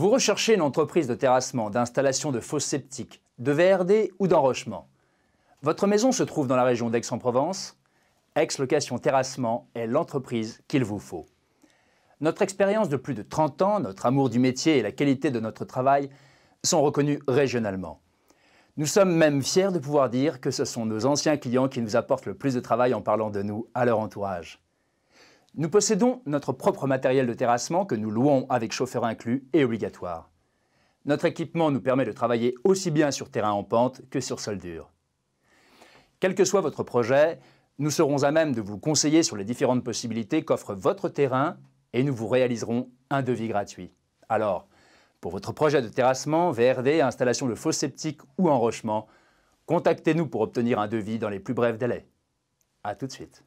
Vous recherchez une entreprise de terrassement, d'installation de fosses sceptiques, de VRD ou d'enrochement. Votre maison se trouve dans la région d'Aix-en-Provence Ex location Terrassement est l'entreprise qu'il vous faut. Notre expérience de plus de 30 ans, notre amour du métier et la qualité de notre travail sont reconnus régionalement. Nous sommes même fiers de pouvoir dire que ce sont nos anciens clients qui nous apportent le plus de travail en parlant de nous à leur entourage. Nous possédons notre propre matériel de terrassement que nous louons avec chauffeur inclus et obligatoire. Notre équipement nous permet de travailler aussi bien sur terrain en pente que sur sol dur. Quel que soit votre projet, nous serons à même de vous conseiller sur les différentes possibilités qu'offre votre terrain et nous vous réaliserons un devis gratuit. Alors, pour votre projet de terrassement, VRD, installation de fosse septique ou enrochement, contactez-nous pour obtenir un devis dans les plus brefs délais. A tout de suite.